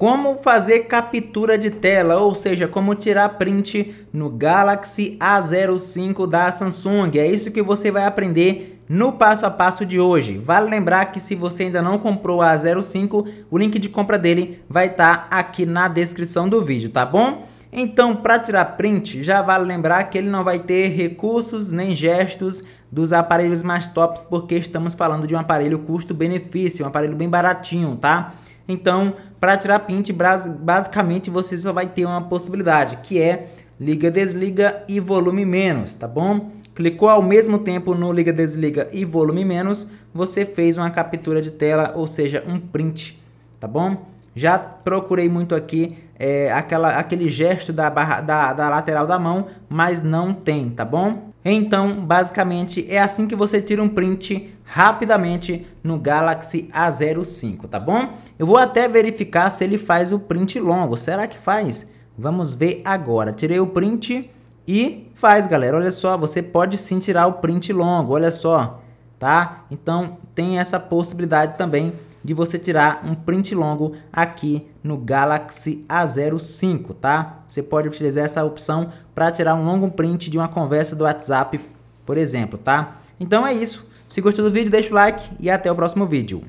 Como fazer captura de tela, ou seja, como tirar print no Galaxy A05 da Samsung. É isso que você vai aprender no passo a passo de hoje. Vale lembrar que se você ainda não comprou a A05, o link de compra dele vai estar tá aqui na descrição do vídeo, tá bom? Então, para tirar print, já vale lembrar que ele não vai ter recursos nem gestos dos aparelhos mais tops, porque estamos falando de um aparelho custo-benefício, um aparelho bem baratinho, tá? Então, para tirar print, basicamente você só vai ter uma possibilidade, que é liga, desliga e volume menos, tá bom? Clicou ao mesmo tempo no liga, desliga e volume menos, você fez uma captura de tela, ou seja, um print, tá bom? Já procurei muito aqui é, aquela, aquele gesto da, barra, da, da lateral da mão, mas não tem, tá bom? Então, basicamente, é assim que você tira um print rapidamente no Galaxy A05, tá bom? Eu vou até verificar se ele faz o print longo. Será que faz? Vamos ver agora. Tirei o print e faz, galera. Olha só, você pode sim tirar o print longo, olha só, tá? Então, tem essa possibilidade também de você tirar um print longo aqui no Galaxy A05, tá? Você pode utilizar essa opção para tirar um longo print de uma conversa do WhatsApp, por exemplo, tá? Então é isso. Se gostou do vídeo, deixa o like e até o próximo vídeo.